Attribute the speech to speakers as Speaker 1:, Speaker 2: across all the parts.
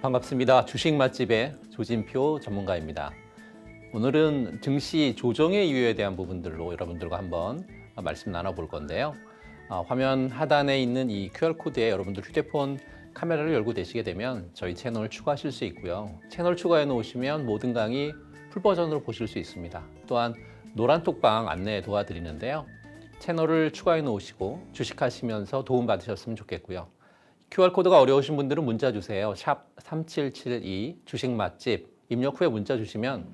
Speaker 1: 반갑습니다. 주식 맛집의 조진표 전문가입니다. 오늘은 증시 조정의 이유에 대한 부분들로 여러분들과 한번 말씀 나눠볼 건데요. 아, 화면 하단에 있는 이 QR코드에 여러분들 휴대폰 카메라를 열고 되시게 되면 저희 채널을 추가하실 수 있고요. 채널 추가해 놓으시면 모든 강의 풀버전으로 보실 수 있습니다. 또한 노란톡방 안내 에 도와드리는데요. 채널을 추가해 놓으시고 주식하시면서 도움받으셨으면 좋겠고요. QR코드가 어려우신 분들은 문자 주세요. 샵 3772 주식 맛집 입력 후에 문자 주시면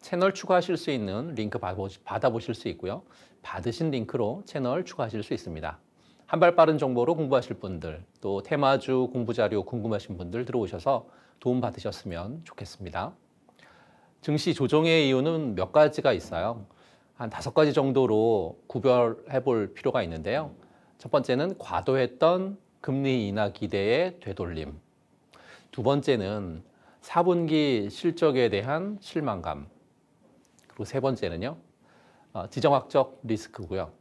Speaker 1: 채널 추가하실 수 있는 링크 받아보실 수 있고요. 받으신 링크로 채널 추가하실 수 있습니다. 한발 빠른 정보로 공부하실 분들, 또 테마주 공부 자료 궁금하신 분들 들어오셔서 도움 받으셨으면 좋겠습니다. 증시 조정의 이유는 몇 가지가 있어요. 한 다섯 가지 정도로 구별해 볼 필요가 있는데요. 첫 번째는 과도했던 금리 인하 기대의 되돌림. 두 번째는 4분기 실적에 대한 실망감. 그리고 세 번째는요. 어, 지정학적 리스크고요.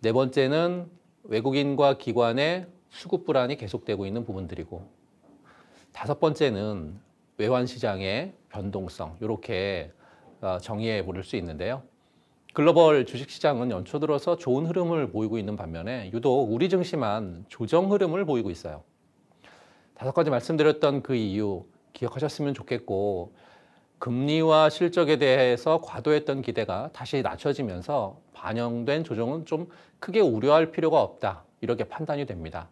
Speaker 1: 네 번째는 외국인과 기관의 수급 불안이 계속되고 있는 부분들이고 다섯 번째는 외환 시장의 변동성 이렇게 어, 정의해 부를 수 있는데요. 글로벌 주식시장은 연초 들어서 좋은 흐름을 보이고 있는 반면에 유독 우리 증시만 조정 흐름을 보이고 있어요. 다섯 가지 말씀드렸던 그 이유 기억하셨으면 좋겠고 금리와 실적에 대해서 과도했던 기대가 다시 낮춰지면서 반영된 조정은 좀 크게 우려할 필요가 없다 이렇게 판단이 됩니다.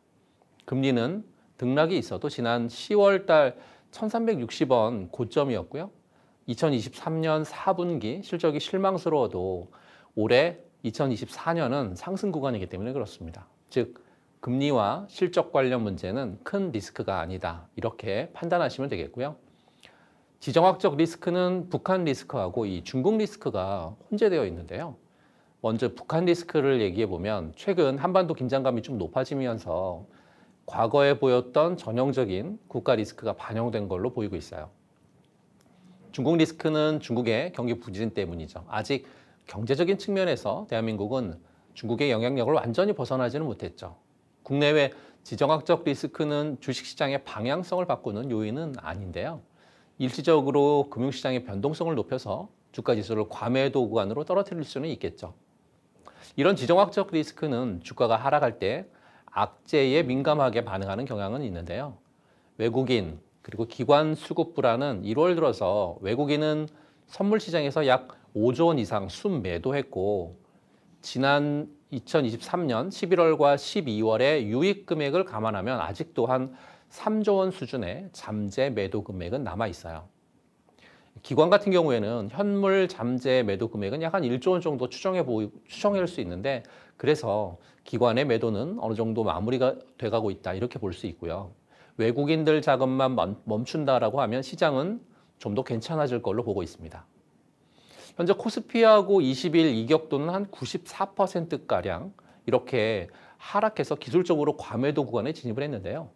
Speaker 1: 금리는 등락이 있어도 지난 10월 달 1360원 고점이었고요. 2023년 4분기 실적이 실망스러워도 올해 2024년은 상승 구간이기 때문에 그렇습니다. 즉 금리와 실적 관련 문제는 큰 리스크가 아니다. 이렇게 판단하시면 되겠고요. 지정학적 리스크는 북한 리스크하고 이 중국 리스크가 혼재되어 있는데요. 먼저 북한 리스크를 얘기해 보면 최근 한반도 긴장감이 좀 높아지면서 과거에 보였던 전형적인 국가 리스크가 반영된 걸로 보이고 있어요. 중국 리스크는 중국의 경기 부진 때문이죠. 아직 경제적인 측면에서 대한민국은 중국의 영향력을 완전히 벗어나지는 못했죠. 국내외 지정학적 리스크는 주식시장의 방향성을 바꾸는 요인은 아닌데요. 일시적으로 금융시장의 변동성을 높여서 주가지수를 과매도 구간으로 떨어뜨릴 수는 있겠죠. 이런 지정학적 리스크는 주가가 하락할 때 악재에 민감하게 반응하는 경향은 있는데요. 외국인, 그리고 기관 수급부라는 1월 들어서 외국인은 선물 시장에서 약 5조 원 이상 순매도했고 지난 2023년 11월과 12월의 유익 금액을 감안하면 아직도 한 3조 원 수준의 잠재 매도 금액은 남아 있어요. 기관 같은 경우에는 현물 잠재 매도 금액은 약 한 1조 원 정도 추정해 보 추정할 수 있는데 그래서 기관의 매도는 어느 정도 마무리가 돼가고 있다 이렇게 볼 수 있고요. 외국인들 자금만 멈춘다라고 하면 시장은 좀 더 괜찮아질 걸로 보고 있습니다. 현재 코스피하고 20일 이격도는 한 94%가량 이렇게 하락해서 기술적으로 과매도 구간에 진입을 했는데요.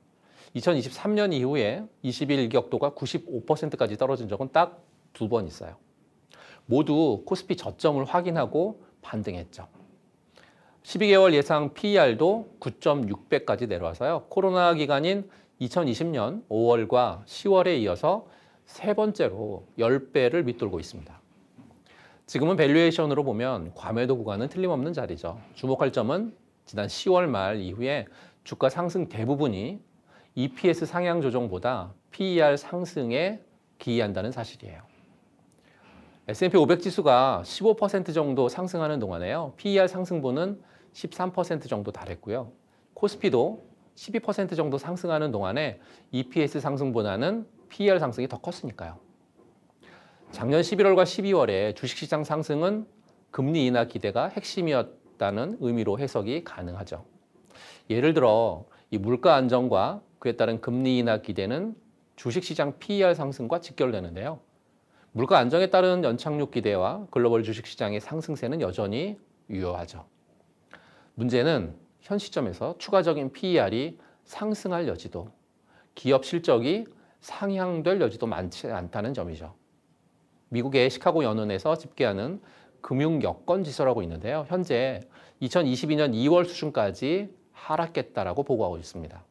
Speaker 1: 2023년 이후에 20일 이격도가 95%까지 떨어진 적은 딱 두 번 있어요. 모두 코스피 저점을 확인하고 반등했죠. 12개월 예상 PER도 9.6배까지 내려와서요. 코로나 기간인 2020년 5월과 10월에 이어서 세 번째로 10배를 밑돌고 있습니다. 지금은 밸류에이션으로 보면 과매도 구간은 틀림없는 자리죠. 주목할 점은 지난 10월 말 이후에 주가 상승 대부분이 EPS 상향 조정보다 PER 상승에 기이한다는 사실이에요. S&P 500 지수가 15% 정도 상승하는 동안에요. PER 상승분은 13% 정도 달했고요. 코스피도 12% 정도 상승하는 동안에 EPS 상승보다는 PER 상승이 더 컸으니까요. 작년 11월과 12월에 주식시장 상승은 금리 인하 기대가 핵심이었다는 의미로 해석이 가능하죠. 예를 들어 이 물가 안정과 그에 따른 금리 인하 기대는 주식시장 PER 상승과 직결되는데요. 물가 안정에 따른 연착륙 기대와 글로벌 주식시장의 상승세는 여전히 유효하죠. 문제는 현 시점에서 추가적인 PER이 상승할 여지도 기업 실적이 상향될 여지도 많지 않다는 점이죠. 미국의 시카고 연은에서 집계하는 금융 여건 지수라고 있는데요. 현재 2022년 2월 수준까지 하락했다라고 보고하고 있습니다.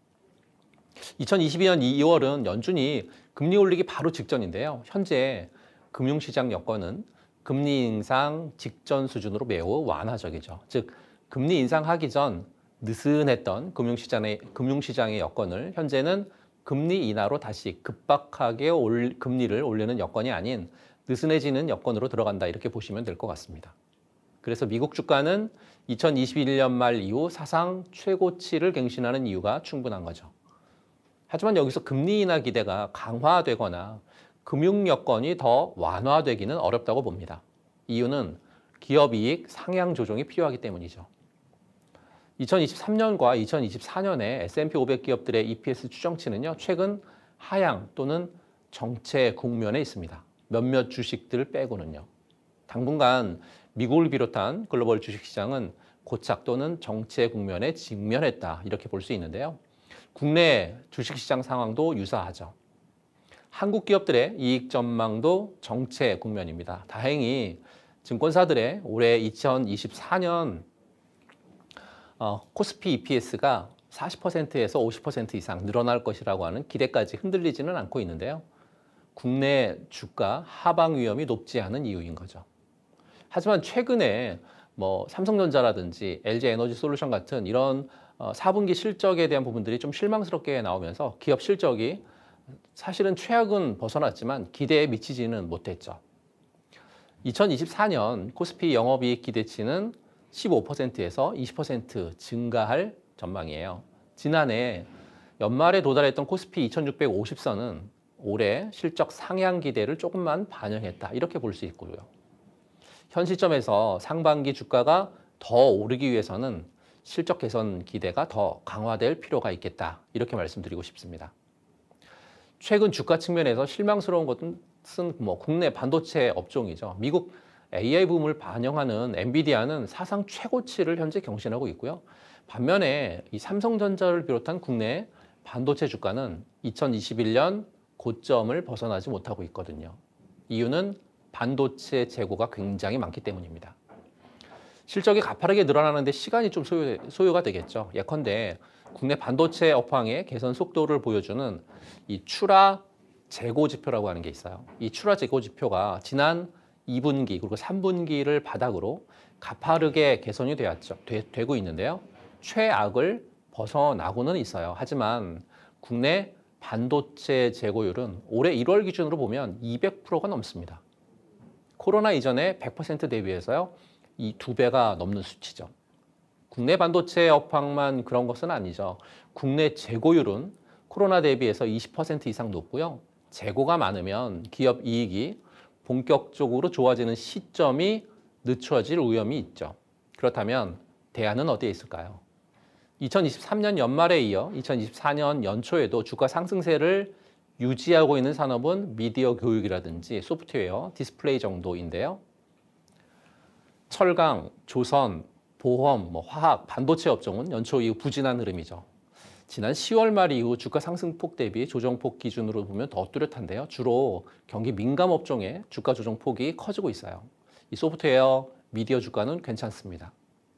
Speaker 1: 2022년 2월은 연준이 금리 올리기 바로 직전인데요. 현재 금융시장 여건은 금리 인상 직전 수준으로 매우 완화적이죠. 즉 금리 인상하기 전 느슨했던 금융시장의, 금융시장의 여건을 현재는 금리 인하로 다시 급박하게 올, 금리를 올리는 여건이 아닌 느슨해지는 여건으로 들어간다 이렇게 보시면 될 것 같습니다. 그래서 미국 주가는 2021년 말 이후 사상 최고치를 갱신하는 이유가 충분한 거죠. 하지만 여기서 금리 인하 기대가 강화되거나 금융 여건이 더 완화되기는 어렵다고 봅니다. 이유는 기업 이익 상향 조정이 필요하기 때문이죠. 2023년과 2024년에 S&P 500 기업들의 EPS 추정치는요, 최근 하향 또는 정체 국면에 있습니다. 몇몇 주식들 빼고는요. 당분간 미국을 비롯한 글로벌 주식시장은 고착 또는 정체 국면에 직면했다 이렇게 볼 수 있는데요. 국내 주식시장 상황도 유사하죠. 한국 기업들의 이익 전망도 정체 국면입니다. 다행히 증권사들의 올해 2024년 어, 코스피 EPS가 40%에서 50% 이상 늘어날 것이라고 하는 기대까지 흔들리지는 않고 있는데요. 국내 주가 하방 위험이 높지 않은 이유인 거죠. 하지만 최근에 뭐 삼성전자라든지 LG 에너지 솔루션 같은 이런 어, 4분기 실적에 대한 부분들이 좀 실망스럽게 나오면서 기업 실적이 사실은 최악은 벗어났지만 기대에 미치지는 못했죠. 2024년 코스피 영업이익 기대치는 15%에서 20% 증가할 전망이에요. 지난해 연말에 도달했던 코스피 2650선은 올해 실적 상향 기대를 조금만 반영했다. 이렇게 볼 수 있고요. 현 시점에서 상반기 주가가 더 오르기 위해서는 실적 개선 기대가 더 강화될 필요가 있겠다. 이렇게 말씀드리고 싶습니다. 최근 주가 측면에서 실망스러운 것은 뭐 국내 반도체 업종이죠. 미국 AI 붐을 반영하는 엔비디아는 사상 최고치를 현재 경신하고 있고요. 반면에 이 삼성전자를 비롯한 국내 반도체 주가는 2021년 고점을 벗어나지 못하고 있거든요. 이유는 반도체 재고가 굉장히 많기 때문입니다. 실적이 가파르게 늘어나는데 시간이 좀 소요, 가 되겠죠. 예컨대 국내 반도체 업황의 개선 속도를 보여주는 이 추라 재고 지표라고 하는 게 있어요. 이 추라 재고 지표가 지난 2분기 그리고 3분기를 바닥으로 가파르게 개선이 되었죠. 되, 고 있는데요. 최악을 벗어나고는 있어요. 하지만 국내 반도체 재고율은 올해 1월 기준으로 보면 200%가 넘습니다. 코로나 이전에 100% 대비해서요. 이 두 배가 넘는 수치죠. 국내 반도체 업황만 그런 것은 아니죠. 국내 재고율은 코로나 대비해서 20% 이상 높고요. 재고가 많으면 기업 이익이 본격적으로 좋아지는 시점이 늦춰질 위험이 있죠. 그렇다면 대안은 어디에 있을까요? 2023년 연말에 이어 2024년 연초에도 주가 상승세를 유지하고 있는 산업은 미디어 교육이라든지 소프트웨어, 디스플레이 정도인데요. 철강, 조선, 보험, 뭐 화학, 반도체 업종은 연초 이후 부진한 흐름이죠. 지난 10월 말 이후 주가 상승폭 대비 조정폭 기준으로 보면 더 뚜렷한데요. 주로 경기 민감 업종의 주가 조정폭이 커지고 있어요. 이 소프트웨어, 미디어 주가는 괜찮습니다.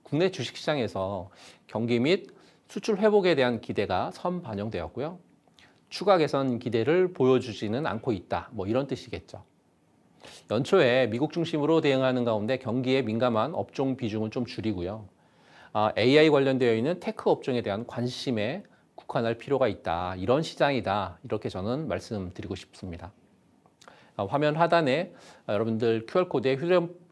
Speaker 1: 국내 주식시장에서 경기 및 수출 회복에 대한 기대가 선 반영되었고요. 추가 개선 기대를 보여주지는 않고 있다. 뭐 이런 뜻이겠죠. 연초에 미국 중심으로 대응하는 가운데 경기에 민감한 업종 비중을 좀 줄이고요. 아, AI 관련되어 있는 테크 업종에 대한 관심의 국한할 필요가 있다. 이런 시장이다. 이렇게 저는 말씀드리고 싶습니다. 아, 화면 하단에 아, 여러분들 QR코드에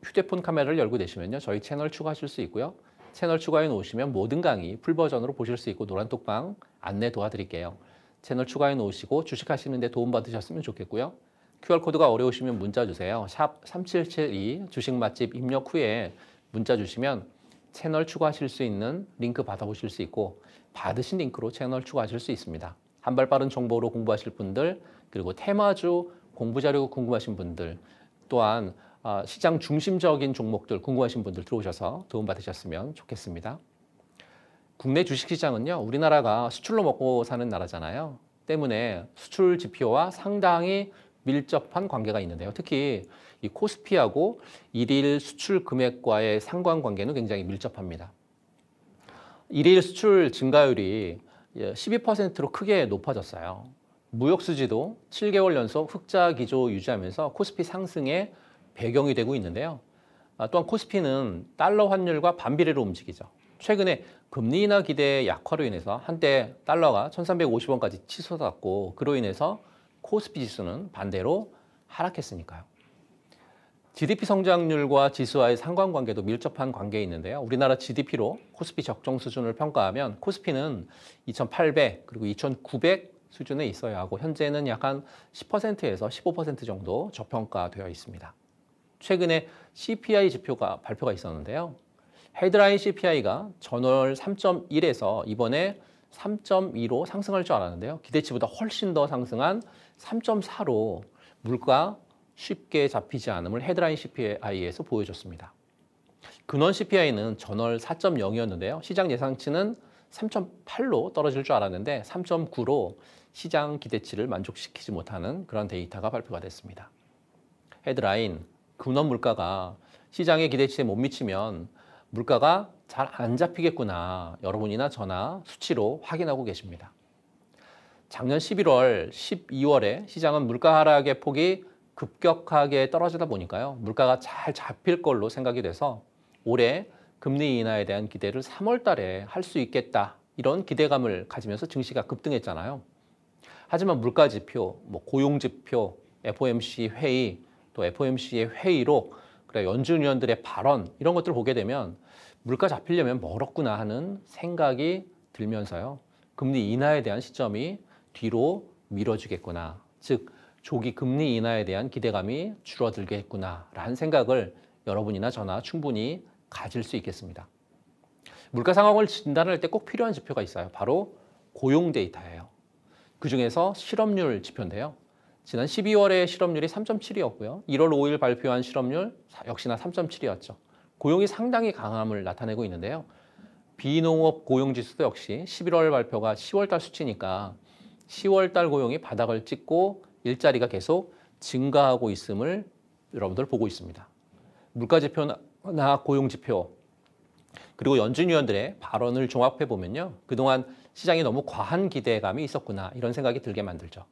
Speaker 1: 휴대폰 카메라를 열고 계시면요. 저희 채널 추가하실 수 있고요. 채널 추가해 놓으시면 모든 강의 풀버전으로 보실 수 있고 노란톡방 안내 도와드릴게요. 채널 추가해 놓으시고 주식하시는 데 도움받으셨으면 좋겠고요. QR코드가 어려우시면 문자 주세요. 샵 3772 주식맛집 입력 후에 문자 주시면 채널 추가하실 수 있는 링크 받아보실 수 있고 받으신 링크로 채널 추가하실 수 있습니다. 한발 빠른 정보로 공부하실 분들 그리고 테마주 공부 자료 궁금하신 분들 또한 아, 시장 중심적인 종목들 궁금하신 분들 들어오셔서 도움받으셨으면 좋겠습니다. 국내 주식시장은요 우리나라가 수출로 먹고 사는 나라잖아요. 때문에 수출 지표와 상당히 밀접한 관계가 있는데요. 특히 이 코스피하고 일일 수출 금액과의 상관관계는 굉장히 밀접합니다. 일일 수출 증가율이 12%로 예, 크게 높아졌어요. 무역 수지도 7개월 연속 흑자 기조 유지하면서 코스피 상승의 배경이 되고 있는데요. 아, 또한 코스피는 달러 환율과 반비례로 움직이죠. 최근에 금리 인하 기대 약화로 인해서 한때 달러가 1350원까지 치솟았고 그로 인해서 코스피 지수는 반대로 하락했으니까요. GDP 성장률과 지수와의 상관관계도 밀접한 관계에 있는데요. 우리나라 GDP로 코스피 적정 수준을 평가하면 코스피는 2,800 그리고 2,900 수준에 있어야 하고 현재는 약한 10%에서 15% 정도 저평가되어 있습니다. 최근에 CPI 지표가 발표가 있었는데요. 헤드라인 CPI가 전월 3.1에서 이번에 3.2로 상승할 줄 알았는데요. 기대치보다 훨씬 더 상승한 3.4로 물가 쉽게 잡히지 않음을 헤드라인 CPI에서 보여줬습니다. 근원 CPI는 전월 4.0이었는데요. 시장 예상치는 3.8로 떨어질 줄 알았는데 3.9로 시장 기대치를 만족시키지 못하는 그런 데이터가 발표가 됐습니다. 헤드라인 근원 물가가 시장의 기대치에 못 미치면 물가가 잘 안 잡히겠구나 여러분이나 저나 수치로 확인하고 계십니다. 작년 11월, 12월에 시장은 물가 하락의 폭이 급격하게 떨어지다 보니까요. 물가가 잘 잡힐 걸로 생각이 돼서 올해 금리 인하에 대한 기대를 3월 달에 할 수 있겠다. 이런 기대감을 가지면서 증시가 급등했잖아요. 하지만 물가 지표, 뭐 고용 지표, FOMC 회의, 또 FOMC의 회의록, 그래 연준 위원들의 발언 이런 것들을 보게 되면 물가 잡히려면 멀었구나 하는 생각이 들면서요. 금리 인하에 대한 시점이 뒤로 미뤄지겠구나. 즉 조기 금리 인하에 대한 기대감이 줄어들게 했구나라는 생각을 여러분이나 저나 충분히 가질 수 있겠습니다. 물가 상황을 진단할 때 꼭 필요한 지표가 있어요. 바로 고용 데이터예요. 그중에서 실업률 지표인데요. 지난 12월에 실업률이 3.7이었고요. 1월 5일 발표한 실업률 역시나 3.7이었죠. 고용이 상당히 강함을 나타내고 있는데요. 비농업 고용지수도 역시 11월 발표가 10월 달 수치니까 10월 달 고용이 바닥을 찍고 일자리가 계속 증가하고 있음을 여러분들 보고 있습니다. 물가지표나 고용지표 그리고 연준 위원들의 발언을 종합해 보면요. 그동안 시장이 너무 과한 기대감이 있었구나 이런 생각이 들게 만들죠.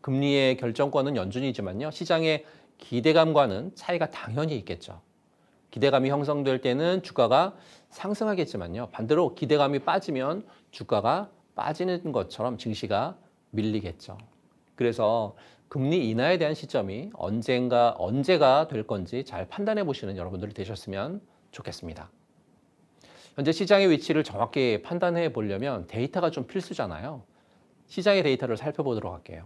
Speaker 1: 금리의 결정권은 연준이지만요. 시장의 기대감과는 차이가 당연히 있겠죠. 기대감이 형성될 때는 주가가 상승하겠지만요. 반대로 기대감이 빠지면 주가가 빠지는 것처럼 증시가 밀리겠죠. 그래서 금리 인하에 대한 시점이 언젠가 언제가 될 건지 잘 판단해 보시는 여러분들이 되셨으면 좋겠습니다. 현재 시장의 위치를 정확히 판단해 보려면 데이터가 좀 필수잖아요. 시장의 데이터를 살펴보도록 할게요.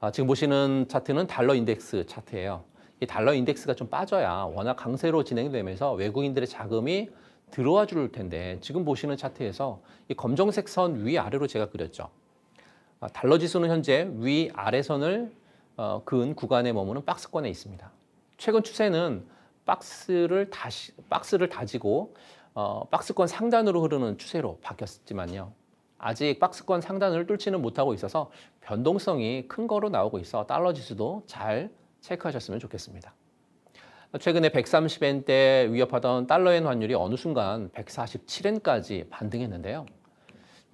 Speaker 1: 아, 지금 보시는 차트는 달러 인덱스 차트예요. 이 달러 인덱스가 좀 빠져야 워낙 강세로 진행되면서 외국인들의 자금이 들어와 줄 텐데 지금 보시는 차트에서 이 검정색 선 위아래로 제가 그렸죠. 어, 달러 지수는 현재 위 아래 선을 어, 그은 구간에 머무는 박스권에 있습니다. 최근 추세는 박스를 다시 박스를 다지고 어, 박스권 상단으로 흐르는 추세로 바뀌었지만요. 아직 박스권 상단을 뚫지는 못하고 있어서 변동성이 큰 거로 나오고 있어 달러 지수도 잘 체크하셨으면 좋겠습니다. 최근에 130엔대 위협하던 달러엔 환율이 어느 순간 147엔까지 반등했는데요.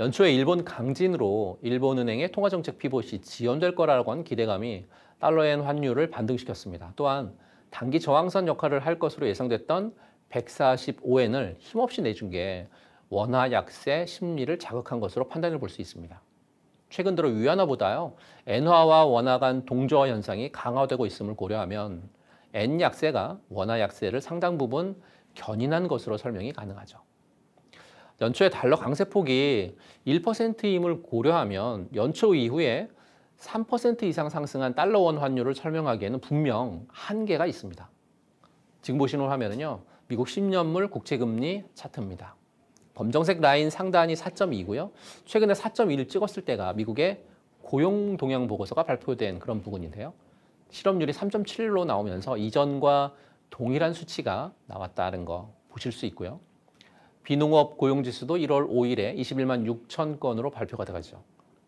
Speaker 1: 연초에 일본 강진으로 일본은행의 통화정책 피봇이 지연될 거라고 한 기대감이 달러엔 환율을 반등시켰습니다. 또한 단기 저항선 역할을 할 것으로 예상됐던 145엔을 힘없이 내준 게 원화 약세 심리를 자극한 것으로 판단을 볼 수 있습니다. 최근 들어 위안화보다요 엔화와 원화 간 동조화 현상이 강화되고 있음을 고려하면 엔 약세가 원화 약세를 상당 부분 견인한 것으로 설명이 가능하죠. 연초에 달러 강세폭이 1%임을 고려하면 연초 이후에 3% 이상 상승한 달러 원 환율을 설명하기에는 분명 한계가 있습니다. 지금 보시는 화면은요. 미국 10년물 국채금리 차트입니다. 검정색 라인 상단이 4.2고요. 최근에 4.1을 찍었을 때가 미국의 고용 동향 보고서가 발표된 그런 부분인데요. 실업률이 3.7로 나오면서 이전과 동일한 수치가 나왔다는 거 보실 수 있고요. 비농업 고용지수도 1월 5일에 21만 6천 건으로 발표가 돼가죠.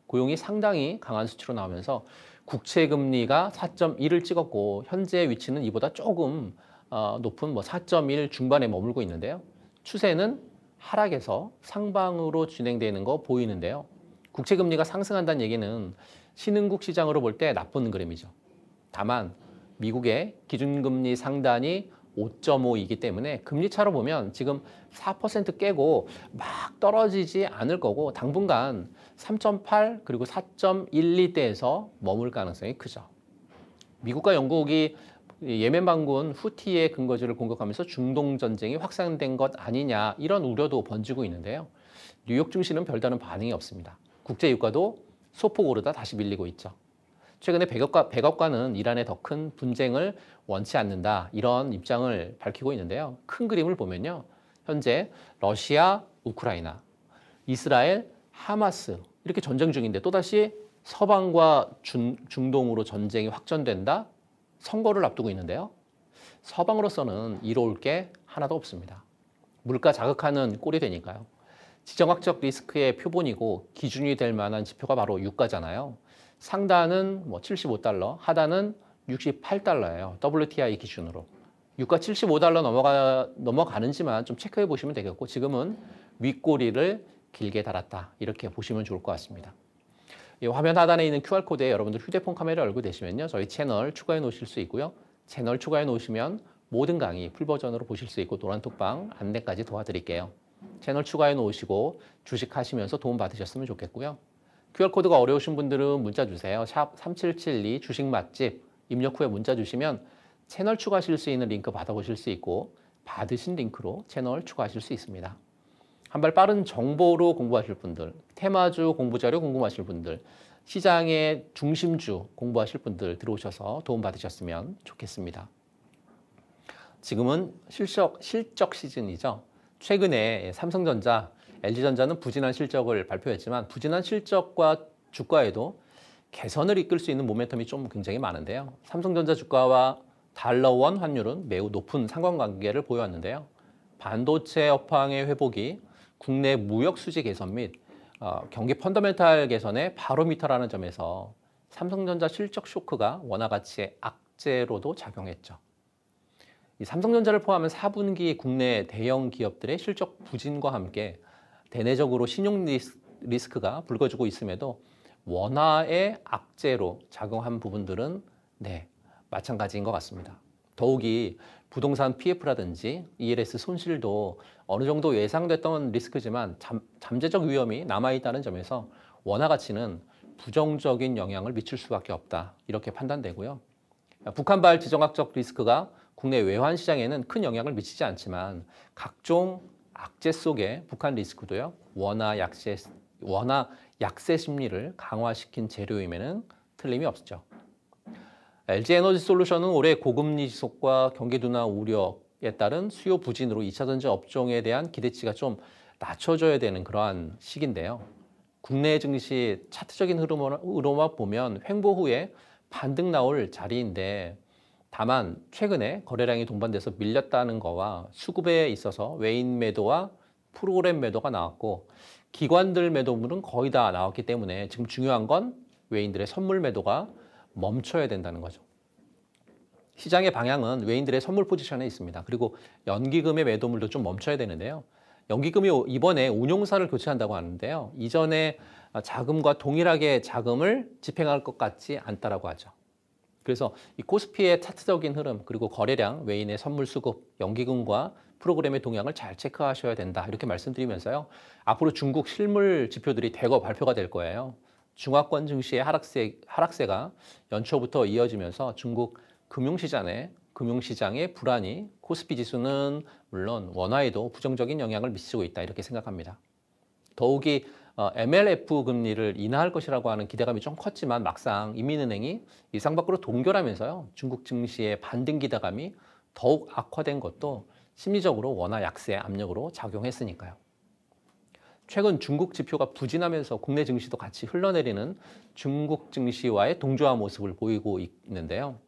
Speaker 1: 고용이 상당히 강한 수치로 나오면서 국채 금리가 4.1을 찍었고 현재 위치는 이보다 조금 어, 높은 뭐4.1 중반에 머물고 있는데요. 추세는 하락에서 상방으로 진행되는 거 보이는데요. 국채 금리가 상승한다는 얘기는 신흥국 시장으로 볼 때 나쁜 그림이죠. 다만 미국의 기준금리 상단이 5.5이기 때문에 금리 차로 보면 지금 4% 깨고 막 떨어지지 않을 거고 당분간 3.8 그리고 4.12대에서 머물 가능성이 크죠. 미국과 영국이 예멘 반군 후티의 근거지를 공격하면서 중동 전쟁이 확산된 것 아니냐 이런 우려도 번지고 있는데요. 뉴욕 증시는 별다른 반응이 없습니다. 국제 유가도 소폭 오르다 다시 밀리고 있죠. 최근에 백악과, 백악관은 이란의 더 큰 분쟁을 원치 않는다 이런 입장을 밝히고 있는데요. 큰 그림을 보면요. 현재 러시아, 우크라이나, 이스라엘, 하마스 이렇게 전쟁 중인데 또다시 서방과 중, 중동으로 전쟁이 확전된다 선거를 앞두고 있는데요. 서방으로서는 이로울 게 하나도 없습니다. 물가 자극하는 꼴이 되니까요. 지정학적 리스크의 표본이고 기준이 될 만한 지표가 바로 유가잖아요. 상단은 뭐 75달러, 하단은 68달러예요. WTI 기준으로. 유가 75달러 넘어가, 넘어가는지만 좀 체크해 보시면 되겠고 지금은 윗꼬리를 길게 달았다. 이렇게 보시면 좋을 것 같습니다. 화면 하단에 있는 QR코드에 여러분들 휴대폰 카메라 열고 되시면요. 저희 채널 추가해 놓으실 수 있고요. 채널 추가해 놓으시면 모든 강의 풀버전으로 보실 수 있고 노란톡방 안내까지 도와드릴게요. 채널 추가해 놓으시고 주식하시면서 도움 받으셨으면 좋겠고요. QR코드가 어려우신 분들은 문자 주세요. 샵 3772 주식 맛집 입력 후에 문자 주시면 채널 추가하실 수 있는 링크 받아보실 수 있고 받으신 링크로 채널 추가하실 수 있습니다. 한발 빠른 정보로 공부하실 분들, 테마주 공부자료 궁금하실 분들, 시장의 중심주 공부하실 분들 들어오셔서 도움받으셨으면 좋겠습니다. 지금은 실적, 실적 시즌이죠. 최근에 삼성전자 LG전자는 부진한 실적을 발표했지만 부진한 실적과 주가에도 개선을 이끌 수 있는 모멘텀이 좀 굉장히 많은데요. 삼성전자 주가와 달러원 환율은 매우 높은 상관관계를 보여왔는데요. 반도체 업황의 회복이 국내 무역 수지 개선 및 어, 경기 펀더멘탈 개선의 바로미터라는 점에서 삼성전자 실적 쇼크가 원화 가치의 악재로도 작용했죠. 이 삼성전자를 포함한 4분기 국내 대형 기업들의 실적 부진과 함께 대내적으로 신용 리스크가 불거지고 있음에도 원화의 악재로 작용한 부분들은 네, 마찬가지인 것 같습니다. 더욱이 부동산 PF라든지 ELS 손실도 어느 정도 예상됐던 리스크지만 잠, 재적 위험이 남아있다는 점에서 원화 가치는 부정적인 영향을 미칠 수밖에 없다 이렇게 판단되고요. 북한발 지정학적 리스크가 국내 외환 시장에는 큰 영향을 미치지 않지만 각종 악재 속에 북한 리스크도요. 원화 약세 원화 약세 심리를 강화시킨 재료임에는 틀림이 없죠. LG 에너지 솔루션은 올해 고금리 지속과 경기 둔화 우려에 따른 수요 부진으로 2차 전지 업종에 대한 기대치가 좀 낮춰져야 되는 그러한 시기인데요. 국내 증시 차트적인 흐름으로만 보면 횡보 후에 반등 나올 자리인데 다만 최근에 거래량이 동반돼서 밀렸다는 거와 수급에 있어서 외인 매도와 프로그램 매도가 나왔고 기관들 매도물은 거의 다 나왔기 때문에 지금 중요한 건 외인들의 선물 매도가 멈춰야 된다는 거죠. 시장의 방향은 외인들의 선물 포지션에 있습니다. 그리고 연기금의 매도물도 좀 멈춰야 되는데요. 연기금이 이번에 운용사를 교체한다고 하는데요. 이전에 자금과 동일하게 자금을 집행할 것 같지 않다라고 하죠. 그래서 이 코스피의 차트적인 흐름 그리고 거래량 외인의 선물 수급 연기금과 프로그램의 동향을 잘 체크하셔야 된다 이렇게 말씀드리면서요 앞으로 중국 실물 지표들이 대거 발표가 될 거예요 중화권 증시의 하락세, 하락세가 연초부터 이어지면서 중국 금융시장에 금융시장의 불안이 코스피 지수는 물론 원화에도 부정적인 영향을 미치고 있다 이렇게 생각합니다 더욱이 MLF 어, 금리를 인하할 것이라고 하는 기대감이 좀 컸지만 막상 인민은행이 예상 밖으로 동결하면서요. 중국 증시의 반등 기대감이 더욱 악화된 것도 심리적으로 원화 약세 압력으로 작용했으니까요. 최근 중국 지표가 부진하면서 국내 증시도 같이 흘러내리는 중국 증시와의 동조화 모습을 보이고 있는데요.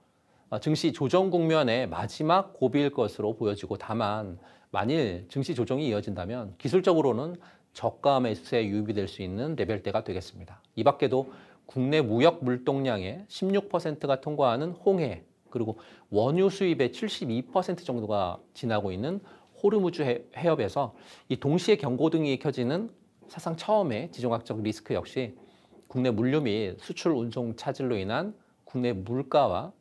Speaker 1: 어, 증시 조정 국면의 마지막 고비일 것으로 보여지고 다만 만일 증시 조정이 이어진다면 기술적으로는 저가 매수에 유입될 수 있는 레벨대가 되겠습니다. 이 밖에도 국내 무역 물동량의 16%가 통과하는 홍해 그리고 원유 수입의 72% 정도가 지나고 있는 호르무즈 해협에서 이 동시에 경고등이 켜지는 사상 처음의 지정학적 리스크 역시 국내 물류 및 수출 운송 차질로 인한 국내 물가와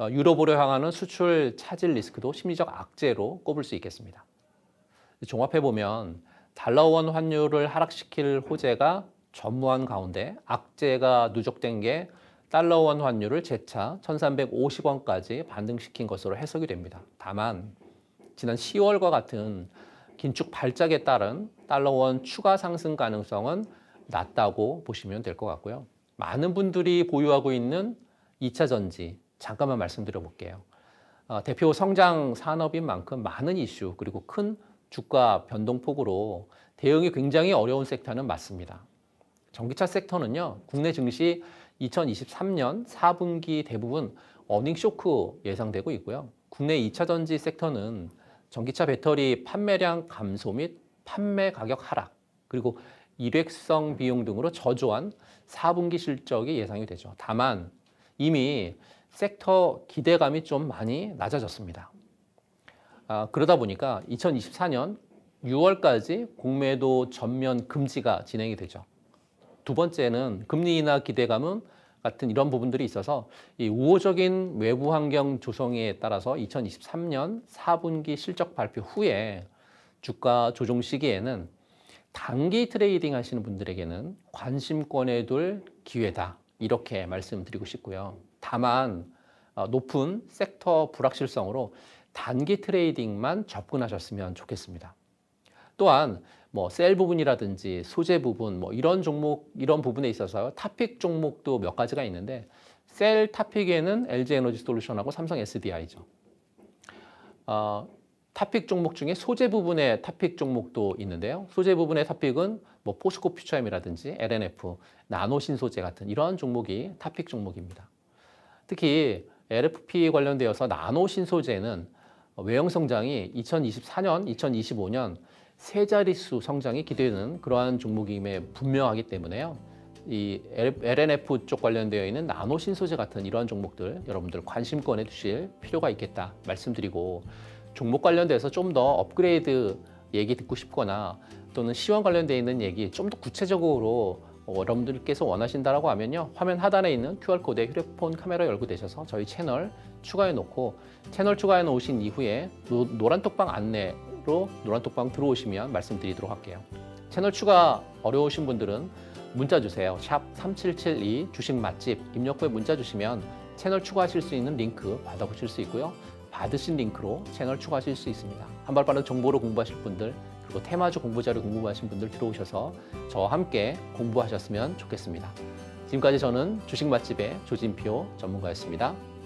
Speaker 1: 어, 유럽으로 향하는 수출 차질 리스크도 심리적 악재로 꼽을 수 있겠습니다. 종합해보면 달러원 환율을 하락시킬 호재가 전무한 가운데 악재가 누적된 게 달러원 환율을 재차 1350원까지 반등시킨 것으로 해석이 됩니다. 다만 지난 10월과 같은 긴축 발작에 따른 달러원 추가 상승 가능성은 낮다고 보시면 될 것 같고요. 많은 분들이 보유하고 있는 2차 전지 잠깐만 말씀드려 볼게요. 어, 대표 성장 산업인 만큼 많은 이슈 그리고 큰 주가 변동폭으로 대응이 굉장히 어려운 섹터는 맞습니다. 전기차 섹터는요. 국내 증시 2023년 4분기 대부분 어닝 쇼크 예상되고 있고요. 국내 2차 전지 섹터는 전기차 배터리 판매량 감소 및 판매 가격 하락 그리고 일회성 비용 등으로 저조한 4분기 실적이 예상이 되죠. 다만 이미 섹터 기대감이 좀 많이 낮아졌습니다. 아, 그러다 보니까 2024년 6월까지 공매도 전면 금지가 진행이 되죠. 두 번째는 금리 인하 기대감은 같은 이런 부분들이 있어서 이 우호적인 외부 환경 조성에 따라서 2023년 4분기 실적 발표 후에 주가 조정 시기에는 단기 트레이딩 하시는 분들에게는 관심권에 둘 기회다 이렇게 말씀드리고 싶고요. 다만 어, 높은 섹터 불확실성으로 단기 트레이딩만 접근하셨으면 좋겠습니다. 또한 뭐 셀 부분이라든지 소재 부분 뭐 이런 종목 이런 부분에 있어서 탑픽 종목도 몇 가지가 있는데 셀 탑픽에는 LG 에너지 솔루션하고 삼성 SDI죠. 어, 탑픽 종목 중에 소재 부분의 탑픽 종목도 있는데요. 소재 부분의 탑픽은 뭐 포스코 퓨처엠이라든지 LNF, 나노 신소재 같은 이러한 종목이 탑픽 종목입니다. 특히 LFP 관련되어서 나노 신소재는 어, 외형 성장이 2024년, 2025년 세 자릿수 성장이 기대되는 그러한 종목임에 분명하기 때문에요. 이 LNF 쪽 관련되어 있는 나노 신소재 같은 이러한 종목들 여러분들 관심권에 두실 필요가 있겠다 말씀드리고 종목 관련돼서 좀 더 업그레이드 얘기 듣고 싶거나 또는 시황 관련되어 있는 얘기 좀 더 구체적으로 여러분들께서 원하신다라고 하면요. 화면 하단에 있는 QR코드에 휴대폰 카메라 열고 되셔서 저희 채널 추가해 놓고 채널 추가해 놓으신 이후에 노, 란 톡방 안내로 노란 톡방 들어오시면 말씀드리도록 할게요. 채널 추가 어려우신 분들은 문자 주세요. 샵 3772 주식 맛집 입력 후에 문자 주시면 채널 추가하실 수 있는 링크 받아보실 수 있고요. 받으신 링크로 채널 추가하실 수 있습니다. 한 발 빠른 정보를 공부하실 분들 그리고 테마주 공부 자료 궁금하신 분들 들어오셔서 저와 함께 공부하셨으면 좋겠습니다. 지금까지 저는 주식 맛집의 조진표 전문가였습니다.